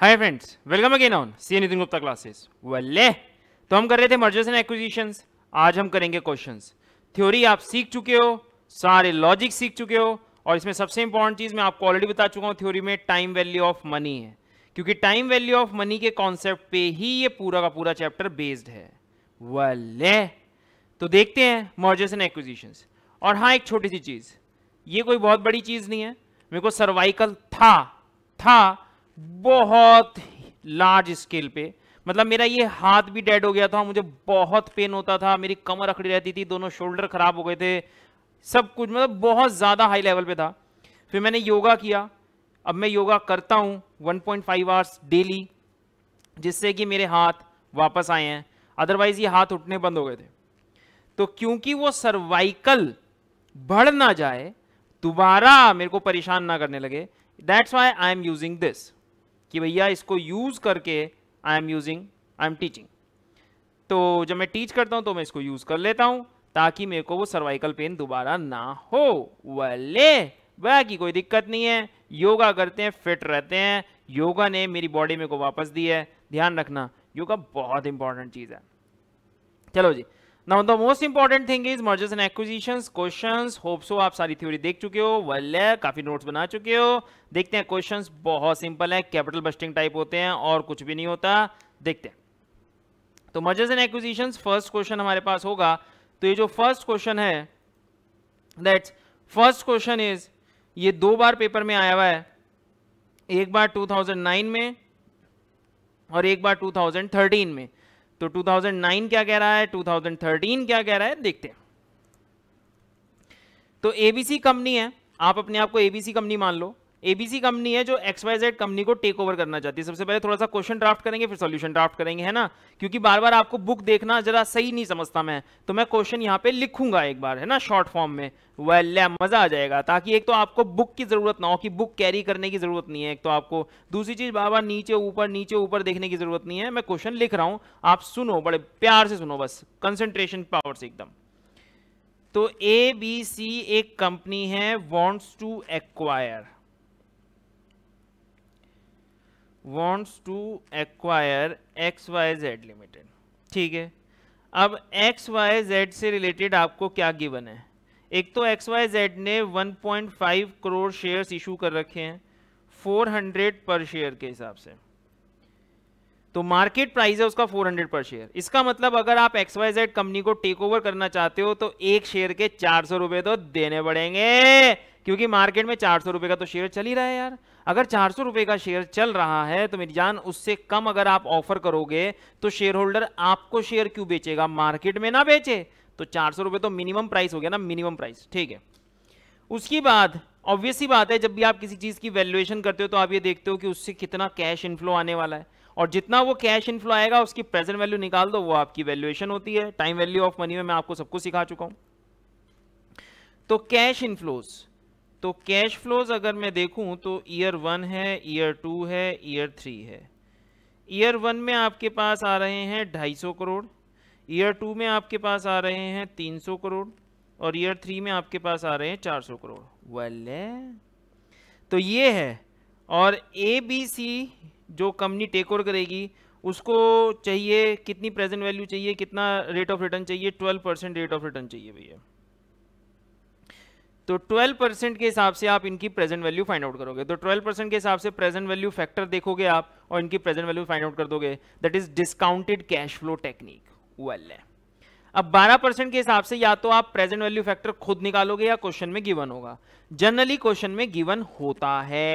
Hi friends welcome again on C Nitin Gupta classes वल्ले तो हम कर रहे थे मर्जर्स एंड एक्विजिशंस आज हम करेंगे क्वेश्चंस थ्योरी आप सीख चुके हो सारे लॉजिक सीख चुके हो और इसमें सबसे इंपॉर्टेंट चीज़ मैं आपको ऑलरेडी बता चुका हूँ थ्योरी में टाइम वैल्यू ऑफ मनी है क्योंकि टाइम वैल्यू ऑफ मनी के कॉन्सेप्ट पे ही ये पूरा का पूरा चैप्टर बेस्ड है वल्ले तो देखते हैं मर्जर्स एंड एक्विजिशंस और हाँ एक छोटी सी चीज़ ये कोई बहुत बड़ी चीज़ नहीं है मेरे को सर्वाइकल था था बहुत लार्ज स्केल पे मतलब मेरा ये हाथ भी डेड हो गया था मुझे बहुत पेन होता था मेरी कमर अखड़ी रहती थी दोनों शोल्डर खराब हो गए थे सब कुछ मतलब बहुत ज़्यादा हाई लेवल पे था फिर मैंने योगा किया अब मैं योगा करता हूँ 1.5 पॉइंट आवर्स डेली जिससे कि मेरे हाथ वापस आए हैं अदरवाइज ये हाथ उठने बंद हो गए थे तो क्योंकि वो सर्वाइकल बढ़ ना जाए दोबारा मेरे को परेशान ना करने लगे that's why I'm using this कि भैया इसको यूज़ करके I'm using I'm teaching तो जब मैं टीच करता हूँ तो मैं इसको यूज़ कर लेता हूँ ताकि मेरे को वो सर्वाइकल पेन दोबारा ना हो वाले वह की कोई दिक्कत नहीं है योगा करते हैं फिट रहते हैं योगा ने मेरी बॉडी मेरे को वापस दी है ध्यान रखना योगा बहुत इंपॉर्टेंट चीज़ है चलो जी now the most important thing is mergers and acquisitions questions hope so आप सारी थ्योरी देख चुके हो वेल काफी नोट्स बना चुके हो देखते हैं क्वेश्चंस बहुत सिंपल है कैपिटल बस्टिंग टाइप होते हैं और कुछ भी नहीं होता देखते हैं तो mergers and acquisitions first question हमारे पास होगा तो ये जो फर्स्ट क्वेश्चन है दैट्स फर्स्ट क्वेश्चन इज ये दो बार पेपर में आया हुआ है एक बार 2009 में और एक बार 2013 में तो 2009 क्या कह रहा है 2013 क्या कह रहा है देखते हैं तो एबीसी कंपनी है आप अपने आप को एबीसी कंपनी मान लो एबीसी कंपनी है जो एक्स वाई जेड कंपनी को टेक ओवर करना चाहती है सबसे पहले थोड़ा सा क्वेश्चन ड्राफ्ट करेंगे फिर सॉल्यूशन ड्राफ्ट करेंगे है ना क्योंकि बार बार आपको बुक देखना जरा सही नहीं समझता मैं तो मैं क्वेश्चन यहाँ पे लिखूंगा एक बार है ना शॉर्ट फॉर्म में वेल मजा आ जाएगा ताकि एक तो आपको बुक की जरूरत ना हो कि बुक कैरी करने की जरूरत नहीं है एक तो आपको दूसरी चीज बार बार नीचे ऊपर नीचे ऊपर देखने की जरूरत नहीं है मैं क्वेश्चन लिख रहा हूँ आप सुनो बड़े प्यार से सुनो बस कंसेंट्रेशन पावर से एकदम तो ए बी सी एक कंपनी है wants to acquire wants to acquire XYZ Limited. ठीक है अब एक्स वाई जेड से रिलेटेड आपको क्या गिवन है एक तो एक्स वाई जेड ने 1.5 करोड़ शेयर्स इशू कर रखे हैं 400 पर शेयर के हिसाब से तो मार्केट प्राइस है उसका 400 पर शेयर इसका मतलब अगर आप एक्स वाई जेड कंपनी को टेक ओवर करना चाहते हो तो एक शेयर के चार सौ रुपए तो देने पड़ेंगे क्योंकि मार्केट में चार सौ का तो शेयर चल ही रहा है यार अगर चार सौ का शेयर चल रहा है तो मेरी जान उससे कम अगर आप ऑफर करोगे तो शेयर होल्डर आपको शेयर क्यों बेचेगा मार्केट में ना बेचे तो चार सौ तो मिनिमम प्राइस हो गया ना मिनिमम प्राइस ठीक है उसके बाद ऑब्वियसली बात है जब भी आप किसी चीज़ की वैल्यूएशन करते हो तो आप ये देखते हो कि उससे कितना कैश इनफ्लो आने वाला है और जितना वो कैश इनफ्लो आएगा उसकी प्रेजेंट वैल्यू निकाल दो वो आपकी वैल्यूएशन होती है टाइम वैल्यू ऑफ मनी में मैं आपको सबको सिखा चुका हूं तो कैश इनफ्लोज़ तो कैश फ्लोज अगर मैं देखूं तो ईयर वन है ईयर टू है ईयर थ्री है ईयर वन में आपके पास आ रहे हैं ढाई सौ करोड़ ईयर टू में आपके पास आ रहे हैं तीन सौ करोड़ और ईयर थ्री में आपके पास आ रहे हैं चार सौ करोड़ वाले तो ये है और ए बी सी जो कंपनी टेक ओवर करेगी उसको चाहिए कितनी प्रेजेंट वैल्यू चाहिए कितना रेट ऑफ रिटर्न चाहिए twelve percent rate of return चाहिए भैया तो 12 के हिसाब से आप इनकी प्रेजेंट वैल्यू फाइंड आउट करोगे तो 12 के हिसाब से प्रेजेंट वैल्यू फैक्टर देखोगे आप और इनकी प्रेजेंट वैल्यू फाइंड आउट कर दोगे that is discounted cash flow technique well अब 12 के हिसाब से या तो आप प्रेजेंट वैल्यू फैक्टर खुद निकालोगे या क्वेश्चन में गिवन होगा जनरली क्वेश्चन में गिवन होता है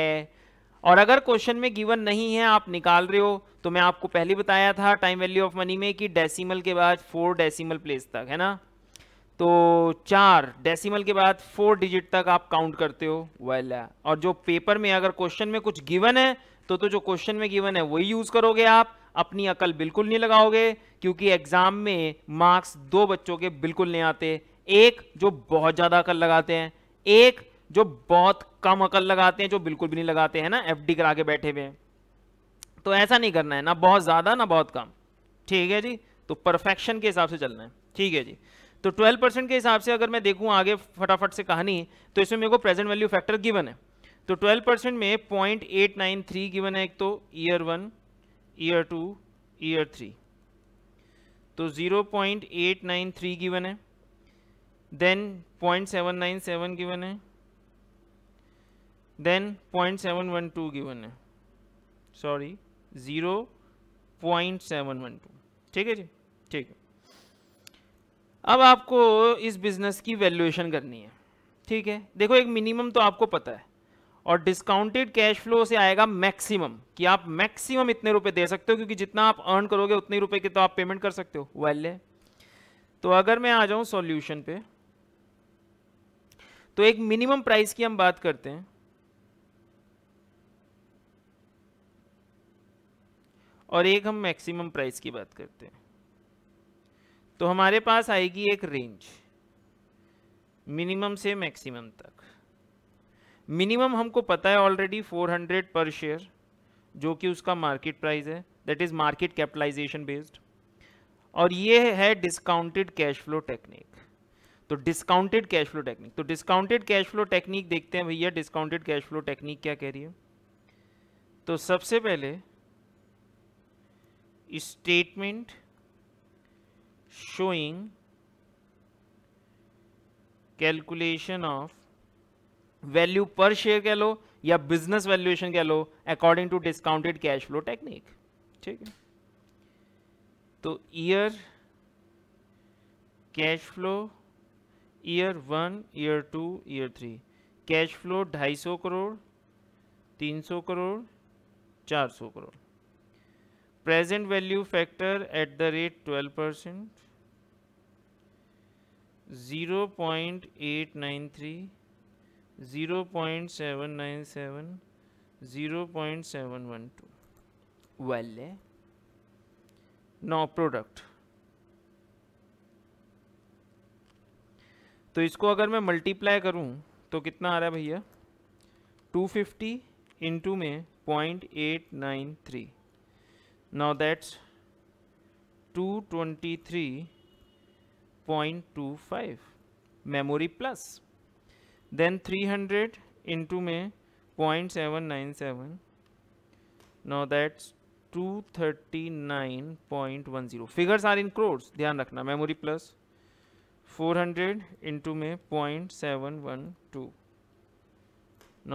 और अगर क्वेश्चन में गिवन नहीं है आप निकाल रहे हो तो मैं आपको पहले बताया था टाइम वैल्यू ऑफ मनी में कि डेसिमल के बाद फोर डेसिमल प्लेस तक है ना तो चार डेसिमल के बाद फोर डिजिट तक आप काउंट करते हो वेल well, और जो पेपर में अगर क्वेश्चन में कुछ गिवन है तो तो जो क्वेश्चन में गिवन है वही यूज करोगे आप अपनी अकल बिल्कुल नहीं लगाओगे क्योंकि एग्जाम में मार्क्स दो बच्चों के बिल्कुल नहीं आते एक जो बहुत ज्यादा अकल लगाते हैं एक जो बहुत कम अकल लगाते हैं जो बिल्कुल भी नहीं लगाते हैं ना एफ करा के बैठे हुए तो ऐसा नहीं करना है ना बहुत ज्यादा ना बहुत कम ठीक है जी तो परफेक्शन के हिसाब से चलना है ठीक है जी तो 12 परसेंट के हिसाब से अगर मैं देखूं आगे फटाफट से कहानी तो इसमें मेरे को प्रेजेंट वैल्यू फैक्टर गिवन है तो 12 परसेंट में 0.893 गिवन है एक तो year one year two year three तो 0.893 गिवन है देन 0.797 गिवन है देन 0.712 गिवन है सॉरी 0.712 ठीक है जी ठीक है अब आपको इस बिज़नेस की वैल्यूएशन करनी है ठीक है देखो एक मिनिमम तो आपको पता है और डिस्काउंटेड कैश फ्लो से आएगा मैक्सिमम कि आप मैक्सिमम इतने रुपए दे सकते हो क्योंकि जितना आप अर्न करोगे उतने रुपए के तो आप पेमेंट कर सकते हो वेल है तो अगर मैं आ जाऊं सॉल्यूशन पे तो एक मिनिमम प्राइस की हम बात करते हैं और एक हम मैक्सिमम प्राइस की बात करते हैं तो हमारे पास आएगी एक रेंज मिनिमम से मैक्सिमम तक मिनिमम हमको पता है ऑलरेडी 400 पर शेयर जो कि उसका मार्केट प्राइस है that is market capitalisation based और ये है डिस्काउंटेड कैश फ्लो टेक्निक तो डिस्काउंटेड कैश फ्लो टेक्निक तो डिस्काउंटेड कैश फ्लो टेक्निक देखते हैं भैया डिस्काउंटेड कैश फ्लो टेक्निक क्या कह रही है तो सबसे पहले statement showing calculation of value per share कह लो या बिजनेस वैल्यूएशन कह लो according to discounted cash flow technique ठीक है तो year cash flow year one year two year three cash flow ढाई सौ करोड़ तीन सौ करोड़ चार सौ crore present value factor at the rate twelve percent zero point eight nine three zero point seven nine seven zero point seven one to well now product तो इसको अगर मैं मल्टीप्लाई करूं तो कितना आ रहा है भैया टू फिफ्टी इंटू में point eight nine three now that's two twenty three five memory plus then hundred into में seven no that's zero figures are in crores ध्यान रखना मेमोरी प्लस हंड्रेड इंटू में टू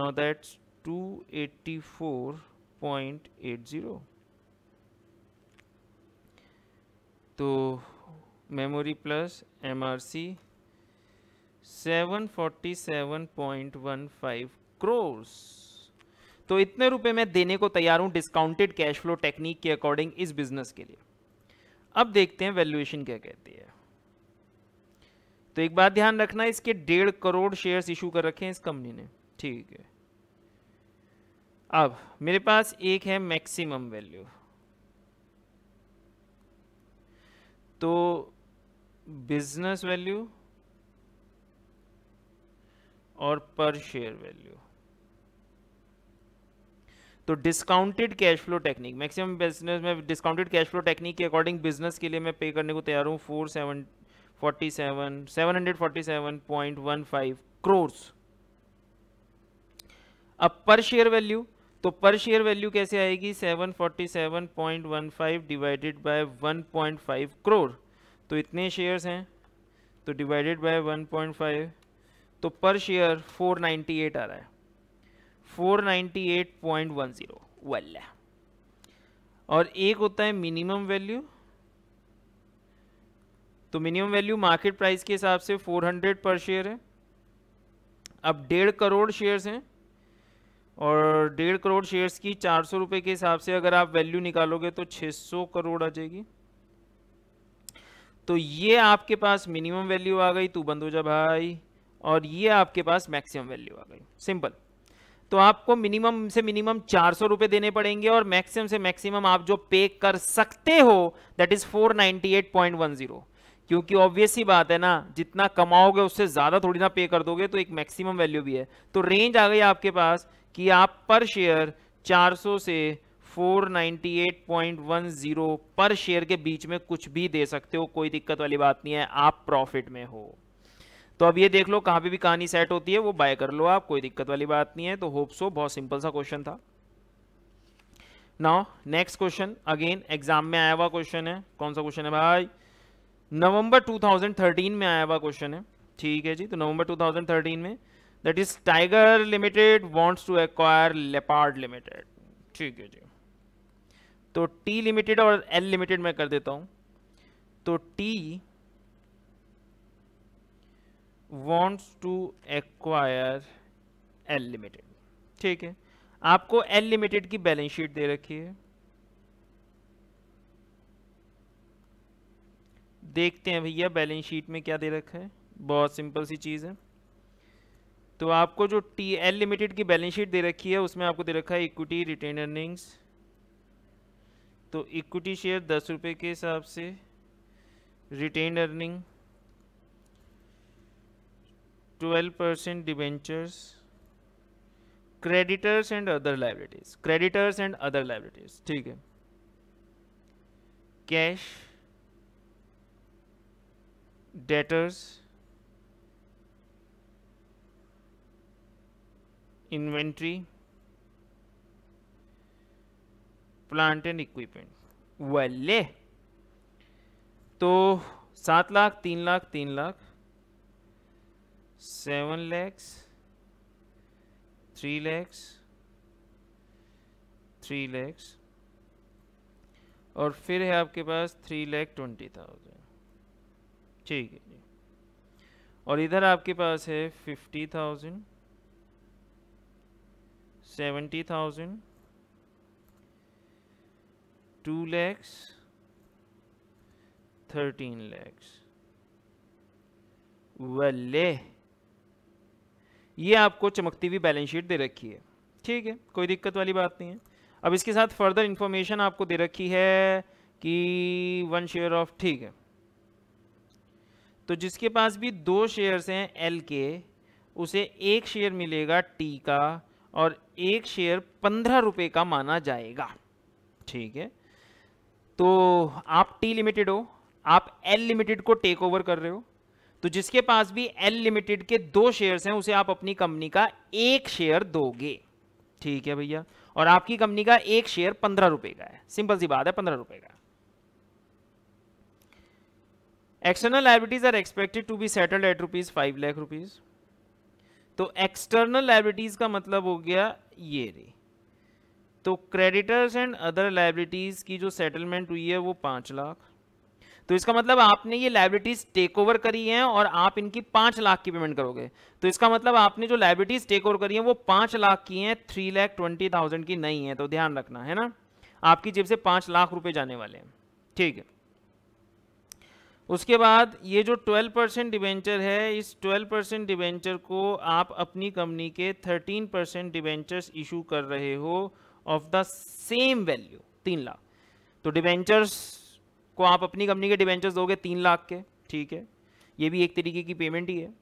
नो दैट्स जीरो तो memory plus MRC 747.15 crores तो इतने रुपए मैं देने को तैयार हूं डिस्काउंटेड कैश फ्लो टेक्निक के अकॉर्डिंग इस बिजनेस के लिए अब देखते हैं वैल्यूएशन क्या कहती है तो एक बात ध्यान रखना इसके डेढ़ करोड़ शेयर्स इशू कर रखे हैं इस कंपनी ने ठीक है अब मेरे पास एक है मैक्सिमम वैल्यू तो बिजनेस वैल्यू और पर शेयर वैल्यू तो discounted cash flow technique maximum business में डिस्काउंटेड कैश फ्लो टेक्निक के अकॉर्डिंग बिजनेस के लिए मैं पे करने को तैयार हूं four seven forty seven seven hundred forty seven point one five crores अब पर शेयर वैल्यू तो पर शेयर वैल्यू कैसे आएगी seven forty seven point one five divided by one point five crore तो इतने शेयर्स हैं तो डिवाइडेड बाय 1.5 तो पर शेयर 498 आ रहा है 498.10 वेल और एक होता है मिनिमम वैल्यू तो मिनिमम वैल्यू मार्केट प्राइस के हिसाब से 400 पर शेयर है अब डेढ़ करोड़ शेयर्स हैं और डेढ़ करोड़ शेयर्स की चार सौ के हिसाब से अगर आप वैल्यू निकालोगे तो 600 करोड़ आ जाएगी तो ये आपके पास मिनिमम वैल्यू आ गई तू बंद हो जा भाई और ये आपके पास मैक्सिमम वैल्यू आ गई सिंपल तो आपको मिनिमम से मिनिमम चार सौ रुपए देने पड़ेंगे और मैक्सिमम से मैक्सिमम आप जो पे कर सकते हो that is four ninety eight point one zero क्योंकि ऑब्वियस ही बात है ना जितना कमाओगे उससे ज़्यादा थोड़ी ना पे कर दोगे तो एक मैक्सिमम वैल्यू भी है तो रेंज आ गई आपके पास कि आप पर शेयर सौ से 498.10 पर शेयर के बीच में कुछ भी दे सकते हो कोई दिक्कत वाली बात नहीं है आप प्रॉफिट में हो तो अब ये देख लो कहाँ पे भी कहानी सेट होती है वो बाय कर लो आप कोई दिक्कत वाली बात नहीं है तो होप सो बहुत सिंपल सा क्वेश्चन था now next question again exam में आया हुआ क्वेश्चन है कौन सा क्वेश्चन है भाई नवंबर 2013 में आया हुआ क्वेश्चन है ठीक है जी तो नवंबर 2013 में that is Tiger Limited wants to acquire Leopard Limited ठीक है जी तो टी लिमिटेड और एल लिमिटेड मैं कर देता हूं तो T wants to acquire L Limited ठीक है आपको एल लिमिटेड की बैलेंस शीट दे रखी है देखते हैं भैया बैलेंस शीट में क्या दे रखा है बहुत सिंपल सी चीज़ है तो आपको जो टी एल लिमिटेड की बैलेंस शीट दे रखी है उसमें आपको दे रखा है इक्विटी रिटेन अर्निंग्स तो इक्विटी शेयर दस रुपये के हिसाब से retain earning twelve percent debentures creditors and other liabilities creditors and other liabilities ठीक है cash debtors inventory plant and equipment वाले तो सात लाख तीन लाख तीन lakh seven lakhs three lakhs three lakhs और फिर है आपके पास थ्री लैख ट्वेंटी थाउजेंड ठीक है जी और इधर आपके पास है fifty thousand seventy thousand two lakhs thirteen lakhs वल्ले ये आपको चमकती हुई बैलेंस शीट दे रखी है ठीक है कोई दिक्कत वाली बात नहीं है अब इसके साथ फर्दर इंफॉर्मेशन आपको दे रखी है कि वन शेयर ऑफ ठीक है तो जिसके पास भी दो शेयर्स हैं एल के उसे एक शेयर मिलेगा टी का और एक शेयर पंद्रह रुपए का माना जाएगा ठीक है तो आप टी लिमिटेड हो आप एल लिमिटेड को टेक ओवर कर रहे हो तो जिसके पास भी एल लिमिटेड के दो शेयर्स हैं उसे आप अपनी कंपनी का एक शेयर दोगे ठीक है भैया और आपकी कंपनी का एक शेयर पंद्रह रुपए का है सिंपल सी बात है पंद्रह रुपए का external liabilities are expected to be settled at rupees five lakh rupees तो एक्सटर्नल लाइब्रिटीज का मतलब हो गया ये रही तो क्रेडिटर्स एंड अदर लाइबिलिटीज़ की जो सेटलमेंट हुई है वो पांच लाख तो इसका मतलब आपने ये लाइबिलिटीज़ टेक ओवर करी हैं और आप इनकी पांच लाख की पेमेंट करोगे तो इसका मतलब आपने जो लाइबिलिटीज़ टेक ओवर करी हैं वो पांच लाख की हैं थ्री लैख ट्वेंटी थाउजेंड की नहीं है तो ध्यान रखना है ना आपकी जेब से पांच लाख रुपए जाने वाले हैं ठीक है उसके बाद ये जो 12 परसेंट डिवेंचर है इस 12 परसेंट डिवेंचर को आप अपनी कंपनी के 13 परसेंट डिवेंचर्स इशू कर रहे हो ऑफ द सेम वैल्यू तीन लाख तो डिवेंचर्स को आप अपनी कंपनी के डिवेंचर्स दोगे तीन लाख के ठीक है ये भी एक तरीके की पेमेंट ही है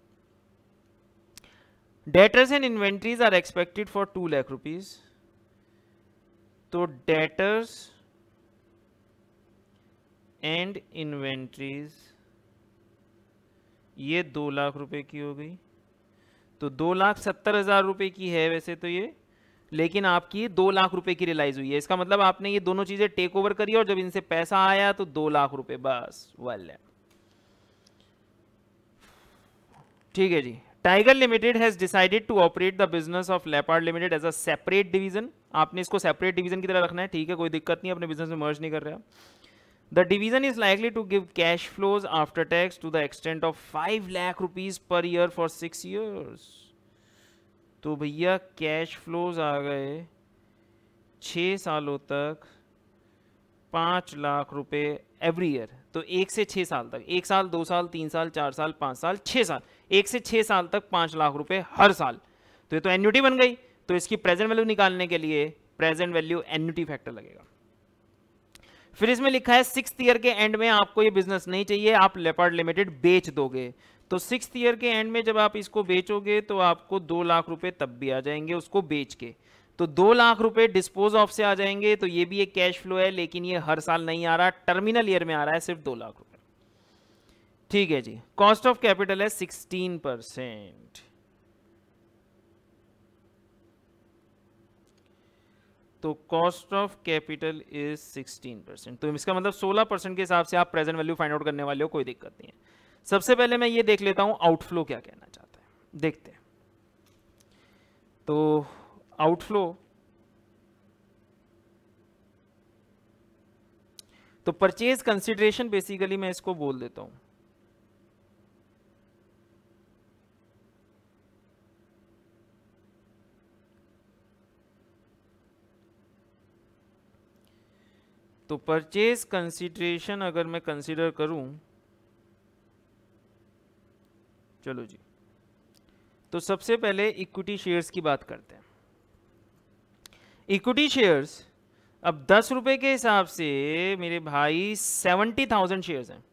debtors and inventories are expected for two lakh rupees तो डेटर्स एंड इन्वेंट्रीज ये दो लाख रुपए की हो गई तो दो लाख सत्तर हजार रुपए की है वैसे तो ये लेकिन आपकी दो लाख रुपए की रिलाइज हुई है इसका मतलब आपने ये दोनों चीजें टेक ओवर करी और जब इनसे पैसा आया तो दो लाख रुपए बस वेल ठीक है जी Tiger Limited has decided to operate the business of Leopard Limited as a separate division आपने इसको सेपरेट डिवीजन की तरह रखना है ठीक है कोई दिक्कत नहीं अपने बिजनेस में मर्ज नहीं कर रहा the division is likely to give cash flows after tax to the extent of five lakh rupees per year for six years तो भैया कैश फ्लोज आ गए छः सालों तक पाँच लाख रुपए एवरी ईयर तो एक से छः साल तक एक साल दो साल तीन साल चार साल पाँच साल छः साल एक से छः साल तक पाँच लाख रुपए हर साल तो ये तो एन्यूटी बन गई तो इसकी प्रेजेंट वैल्यू निकालने के लिए प्रेजेंट वैल्यू एन्यूटी फैक्टर लगेगा फिर इसमें लिखा है सिक्स ईयर के एंड में आपको ये बिजनेस नहीं चाहिए आप लेपर्ड लिमिटेड बेच दोगे तो सिक्स ईयर के एंड में जब आप इसको बेचोगे तो आपको दो लाख रुपए तब भी आ जाएंगे उसको बेच के तो दो लाख रुपए डिस्पोज ऑफ से आ जाएंगे तो ये भी एक कैश फ्लो है लेकिन ये हर साल नहीं आ रहा टर्मिनल ईयर में आ रहा है सिर्फ दो लाख रुपए ठीक है जी कॉस्ट ऑफ कैपिटल है सिक्सटीन परसेंट तो cost of capital is 16 percent तो इसका मतलब 16 परसेंट के हिसाब से आप प्रेजेंट वैल्यू फाइंड आउट करने वाले हो कोई दिक्कत नहीं है सबसे पहले मैं ये देख लेता हूं आउटफ्लो क्या कहना चाहते हैं देखते हैं तो आउटफ्लो तो परचेज कंसिडरेशन बेसिकली मैं इसको बोल देता हूं तो परचेज कंसिडरेशन अगर मैं कंसिडर करूं चलो जी तो सबसे पहले इक्विटी शेयर्स की बात करते हैं इक्विटी शेयर्स अब दस रुपए के हिसाब से मेरे भाई सेवेंटी थाउजेंड शेयर्स हैं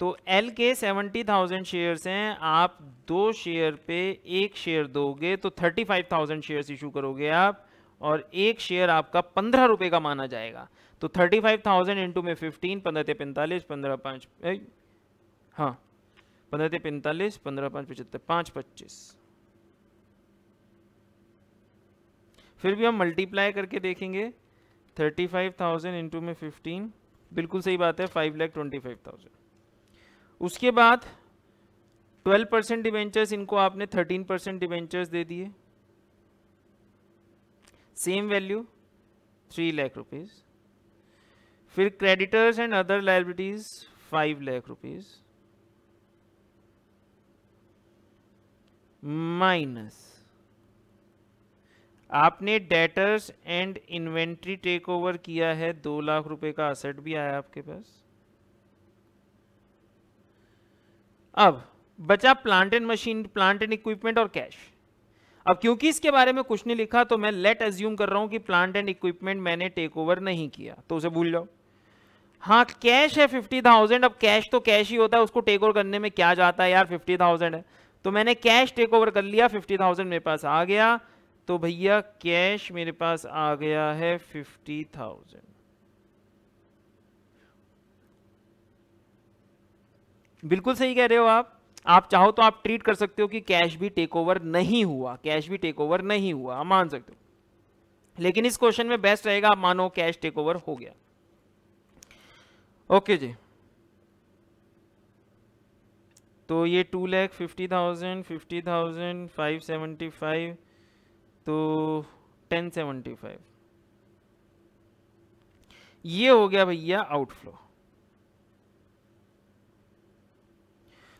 तो एल के सेवेंटी थाउजेंड शेयर्स हैं आप दो शेयर पे एक शेयर दोगे तो thirty five thousand shares issue करोगे आप और एक शेयर आपका पंद्रह रुपये का माना जाएगा तो थर्टी फाइव थाउजेंड इंटू में फिफ्टीन पंद्रह पैंतालीस पंद्रह पाँच हाँ पंद्रह थे पैंतालीस पंद्रह पाँच पचहत्तर पाँच पच्चीस फिर भी हम मल्टीप्लाई करके देखेंगे थर्टी फाइव थाउजेंड इंटू में फिफ्टीन बिल्कुल सही बात है five lakh twenty five thousand उसके बाद ट्वेल्व परसेंट डिवेंचर्स इनको आपने थर्टीन परसेंट डिवेंचर्स दे दिए same value three lakh rupees फिर creditors and other liabilities five lakh rupees minus आपने debtors and inventory take over किया है दो लाख रुपए का असेट भी आया आपके पास अब बचा plant and machine plant and equipment और कैश अब क्योंकि इसके बारे में कुछ नहीं लिखा तो मैं लेट एज्यूम कर रहा हूं कि प्लांट एंड इक्विपमेंट मैंने टेक ओवर नहीं किया तो उसे भूल जाओ हाँ कैश है फिफ्टी थाउजेंड अब कैश तो कैश ही होता है उसको टेक ओवर करने में क्या जाता है यार फिफ्टी थाउजेंड है तो मैंने कैश टेक ओवर कर लिया फिफ्टी थाउजेंड मेरे पास आ गया तो भैया कैश मेरे पास आ गया है फिफ्टी थाउजेंड बिल्कुल सही कह रहे हो आप आप चाहो तो आप ट्रीट कर सकते हो कि कैश भी टेक ओवर नहीं हुआ कैश भी टेक ओवर नहीं हुआ आप मान सकते हो लेकिन इस क्वेश्चन में बेस्ट रहेगा आप मानो कैश टेक ओवर हो गया ओके जी तो ये two lakh fifty thousand fifty thousand five seventy five तो टेन सेवेंटी फाइव ये हो गया भैया आउटफ्लो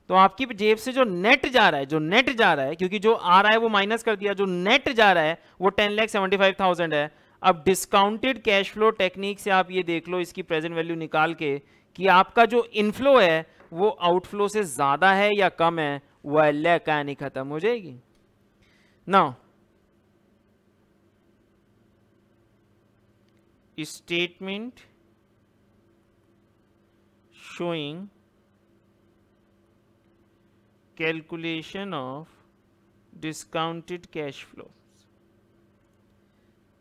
तो आपकी जेब से जो नेट जा रहा है जो नेट जा रहा है क्योंकि जो आ रहा है वो माइनस कर दिया जो नेट जा रहा है वो ten lakh seventy five thousand है अब डिस्काउंटेड कैश फ्लो टेक्निक से आप ये देख लो इसकी प्रेजेंट वैल्यू निकाल के कि आपका जो इनफ्लो है वो आउटफ्लो से ज़्यादा है या कम है वह कहानी ख़त्म हो जाएगी ना statement showing calculation of discounted cash flow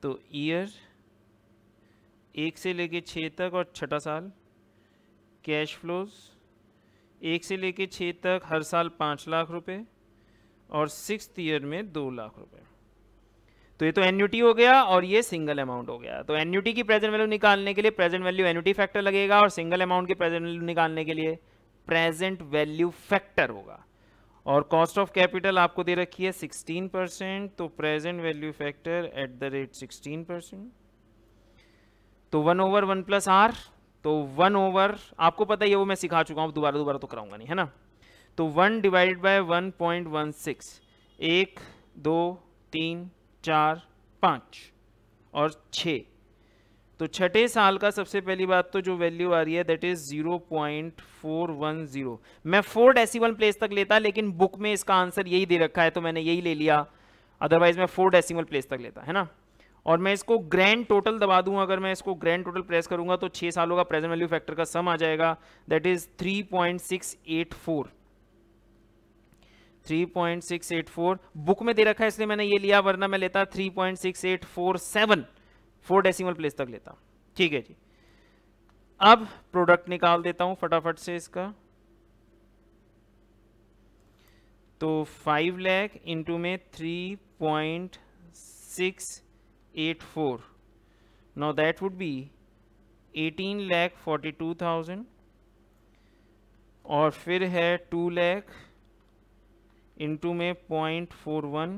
तो ईयर एक से लेके छः तक और छठा साल कैश फ्लोज़ एक से लेके छः तक हर साल पाँच लाख रुपए और सिक्स ईयर में दो लाख रुपए तो ये तो एन्यूटी हो गया और ये सिंगल अमाउंट हो गया तो एन्यूटी की प्रेजेंट वैल्यू निकालने के लिए प्रेजेंट वैल्यू एन्यूटी फैक्टर लगेगा और सिंगल अमाउंट की प्रेजेंट वैल्यू निकालने के लिए प्रेजेंट वैल्यू फैक्टर होगा और कॉस्ट ऑफ कैपिटल आपको दे रखी है सिक्सटीन परसेंट तो present value factor at the rate sixteen percent तो one over one plus r तो वन ओवर आपको पता ही है वो मैं सिखा चुका हूँ दोबारा दोबारा तो कराऊंगा नहीं है ना तो one divide by one point one six एक दो तीन चार पाँच और छ तो छठे साल का सबसे पहली बात तो जो वैल्यू आ रही है that is zero point four one zero मैं फोर डेसिमल प्लेस तक लेता लेकिन बुक में इसका आंसर यही दे रखा है तो मैंने यही ले लिया अदरवाइज मैं फोर डेसिमल प्लेस तक लेता है ना और मैं इसको ग्रैंड टोटल दबा दूं अगर मैं इसको ग्रैंड टोटल प्रेस करूंगा तो छह सालों का प्रेजेंट वैल्यू फैक्टर का सम आ जाएगा दैट इज 3.684 3.684 बुक में दे रखा है इसलिए मैंने ये लिया वरना मैं लेता 3.6847 फोर डेसिमल प्लेस तक लेता ठीक है जी अब प्रोडक्ट निकाल देता हूं फटाफट से इसका तो फाइव लैख इंटू में three point six that now that would be 18 lakh 42,000 और फिर है 2 lakh इंटू में point four one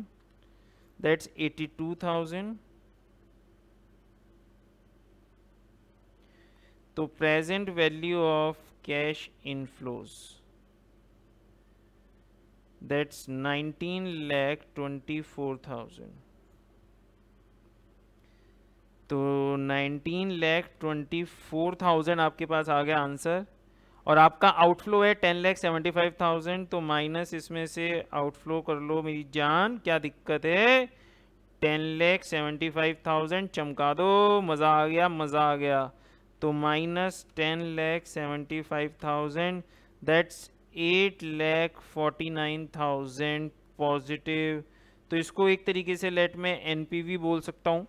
that's eighty two thousand तो present value of cash inflows that's nineteen lakh twenty four thousand तो nineteen lakh twenty four thousand आपके पास आ गया आंसर और आपका आउटफ्लो है ten lakh seventy five thousand तो माइनस इसमें से आउटफ्लो कर लो मेरी जान क्या दिक्कत है ten lakh seventy five thousand चमका दो मज़ा आ गया मज़ा आ गया तो minus ten lakh seventy five thousand that's eight lakh forty nine thousand positive तो इसको एक तरीके से लेट मैं एनपीवी बोल सकता हूँ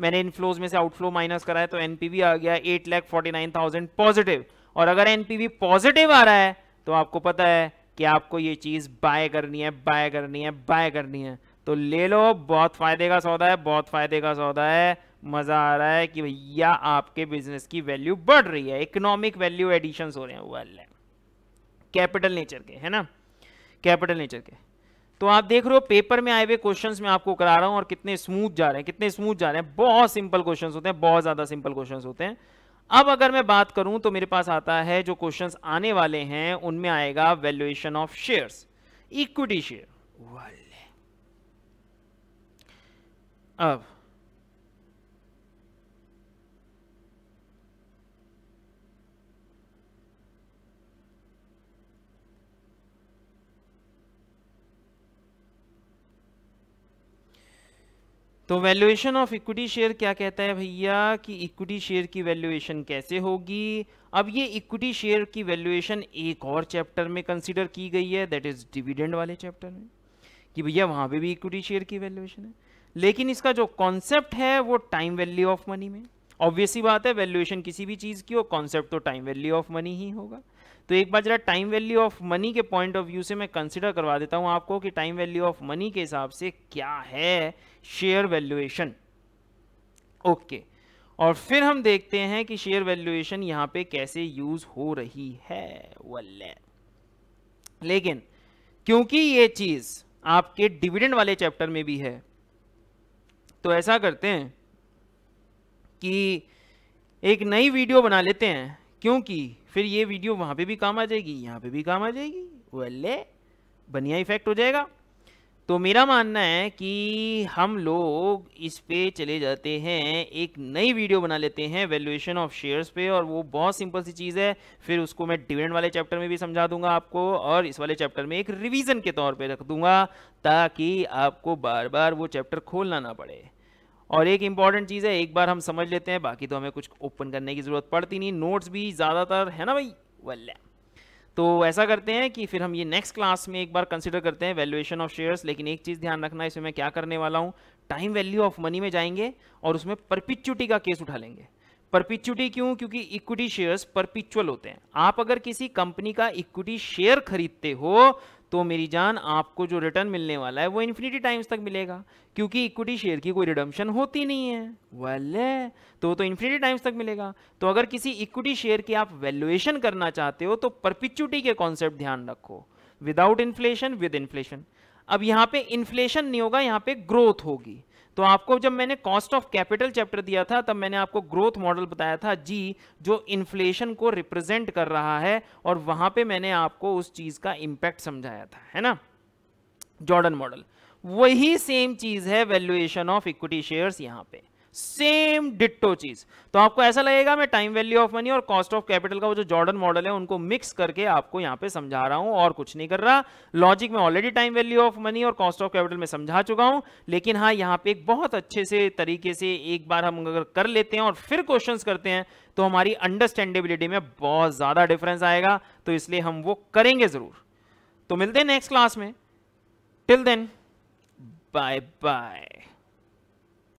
मैंने इनफ्लोज में से आउटफ्लो माइनस कराया तो एनपीवी आ गया eight lakh forty nine thousand positive और अगर एनपीवी पॉजिटिव आ रहा है तो आपको पता है कि आपको ये चीज बाय करनी है बाय करनी है बाय करनी है तो ले लो बहुत फायदे का सौदा है बहुत फायदे का सौदा है मजा आ रहा है कि भैया आपके बिजनेस की वैल्यू बढ़ रही है इकोनॉमिक वैल्यू एडिशन हो रहे हैं वेल कैपिटल नेचर के है ना कैपिटल नेचर के तो आप देख रहे हो पेपर में आए हुए क्वेश्चन में आपको करा रहा हूं और कितने स्मूथ जा रहे हैं कितने स्मूथ जा रहे हैं बहुत सिंपल क्वेश्चन होते हैं बहुत ज़्यादा सिंपल क्वेश्चन होते हैं अब अगर मैं बात करूं तो मेरे पास आता है जो क्वेश्चंस आने वाले हैं उनमें आएगा valuation of share equity share अब तो वैल्यूएशन ऑफ इक्विटी शेयर क्या कहता है भैया कि इक्विटी शेयर की वैल्यूएशन कैसे होगी अब ये इक्विटी शेयर की वैल्यूएशन एक और चैप्टर में कंसिडर की गई है दैट इज डिविडेंड वाले चैप्टर में कि भैया वहाँ पे भी इक्विटी शेयर की वैल्यूएशन है लेकिन इसका जो कॉन्सेप्ट है वो टाइम वैल्यू ऑफ मनी में ऑब्वियसली बात है वैल्यूएशन किसी भी चीज़ की हो कॉन्सेप्ट तो टाइम वैल्यू ऑफ मनी ही होगा तो एक बार जरा टाइम वैल्यू ऑफ मनी के पॉइंट ऑफ व्यू से मैं कंसिडर करवा देता हूँ आपको कि टाइम वैल्यू ऑफ मनी के हिसाब से क्या है शेयर वैल्यूएशन ओके और फिर हम देखते हैं कि शेयर वैल्यूएशन यहाँ पे कैसे यूज हो रही है वल्ले लेकिन क्योंकि ये चीज़ आपके डिविडेंड वाले चैप्टर में भी है तो ऐसा करते हैं कि एक नई वीडियो बना लेते हैं क्योंकि फिर ये वीडियो वहाँ पे भी काम आ जाएगी यहाँ पे भी काम आ जाएगी वेल्ले बनिया इफेक्ट हो जाएगा तो मेरा मानना है कि हम लोग इस पे चले जाते हैं एक नई वीडियो बना लेते हैं वैल्यूएशन ऑफ शेयर्स पे और वो बहुत सिंपल सी चीज़ है फिर उसको मैं डिविडेंड वाले चैप्टर में भी समझा दूंगा आपको और इस वाले चैप्टर में एक रिवीजन के तौर पे रख दूंगा ताकि आपको बार बार वो चैप्टर खोलना ना पड़े और एक इंपॉर्टेंट चीज़ है एक बार हम समझ लेते हैं बाकी तो हमें कुछ ओपन करने की ज़रूरत पड़ती नहीं नोट्स भी ज़्यादातर है ना भाई वल्ला तो ऐसा करते हैं कि फिर हम ये नेक्स्ट क्लास में एक बार कंसिडर करते हैं वैल्यूएशन ऑफ शेयर्स लेकिन एक चीज़ ध्यान रखना इसमें मैं क्या करने वाला हूँ टाइम वैल्यू ऑफ मनी में जाएंगे और उसमें परपिच्युटी का केस उठा लेंगे परपिच्युटी क्यों क्योंकि इक्विटी शेयर्स परपिचुअल होते हैं आप अगर किसी कंपनी का इक्विटी शेयर खरीदते हो तो मेरी जान आपको जो रिटर्न मिलने वाला है वो इन्फिनिटी टाइम्स तक मिलेगा क्योंकि इक्विटी शेयर की कोई रिडम्शन होती नहीं है वाले तो तो इन्फिनिटी टाइम्स तक मिलेगा तो अगर किसी इक्विटी शेयर की आप वैल्यूएशन करना चाहते हो तो परपिचुटी के कॉन्सेप्ट ध्यान रखो विदाउट इन्फ्लेशन विद इन्फ्लेशन अब यहाँ पे इन्फ्लेशन नहीं होगा यहाँ पे ग्रोथ होगी तो आपको जब मैंने कॉस्ट ऑफ कैपिटल चैप्टर दिया था तब मैंने आपको ग्रोथ मॉडल बताया था जी जो इन्फ्लेशन को रिप्रेजेंट कर रहा है और वहां पे मैंने आपको उस चीज का इम्पैक्ट समझाया था है ना जॉर्डन मॉडल वही सेम चीज है वैल्यूएशन ऑफ इक्विटी शेयर्स यहाँ पे सेम डिट्टो चीज तो आपको ऐसा लगेगा मैं टाइम वैल्यू ऑफ मनी और कॉस्ट ऑफ कैपिटल का वो जो जॉर्डन मॉडल है उनको मिक्स करके आपको यहां पे समझा रहा हूं और कुछ नहीं कर रहा लॉजिक में already time value of money और कॉस्ट ऑफ कैपिटल में समझा चुका हूं लेकिन हाँ यहां पे एक बहुत अच्छे से तरीके से एक बार हम अगर कर लेते हैं और फिर क्वेश्चन करते हैं तो हमारी अंडरस्टैंडेबिलिटी में बहुत ज़्यादा डिफरेंस आएगा तो इसलिए हम वो करेंगे ज़रूर तो मिलते हैं नेक्स्ट क्लास में टिल देन बाय बाय